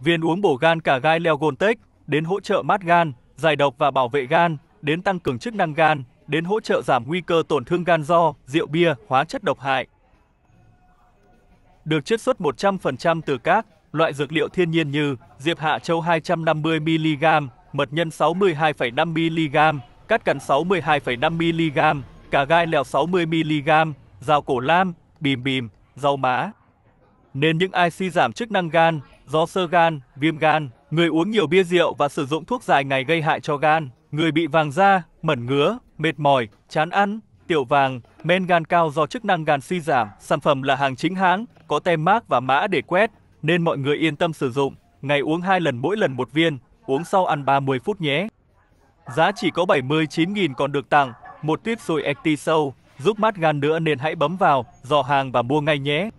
Viên uống bổ gan cả gai leo Goltec đến hỗ trợ mát gan, giải độc và bảo vệ gan, đến tăng cường chức năng gan, đến hỗ trợ giảm nguy cơ tổn thương gan do rượu bia, hóa chất độc hại. Được chiết xuất 100% từ các loại dược liệu thiên nhiên như diệp hạ châu 250 mg, mật nhân 62,5 mg, cát cằn 62,5 mg, cà gai lèo 60 mg, rau cổ lam, bìm bìm, rau má. Nên những ai suy giảm chức năng gan do sơ gan, viêm gan. Người uống nhiều bia rượu và sử dụng thuốc dài ngày gây hại cho gan. Người bị vàng da, mẩn ngứa, mệt mỏi, chán ăn, tiểu vàng, men gan cao do chức năng gan suy giảm. Sản phẩm là hàng chính hãng, có tem mác và mã để quét, nên mọi người yên tâm sử dụng. Ngày uống 2 lần mỗi lần một viên, uống sau ăn 30 phút nhé. Giá chỉ có 79.000 còn được tặng một tuyếp sôi Ecti Sâu, giúp mát gan nữa nên hãy bấm vào, dò hàng và mua ngay nhé.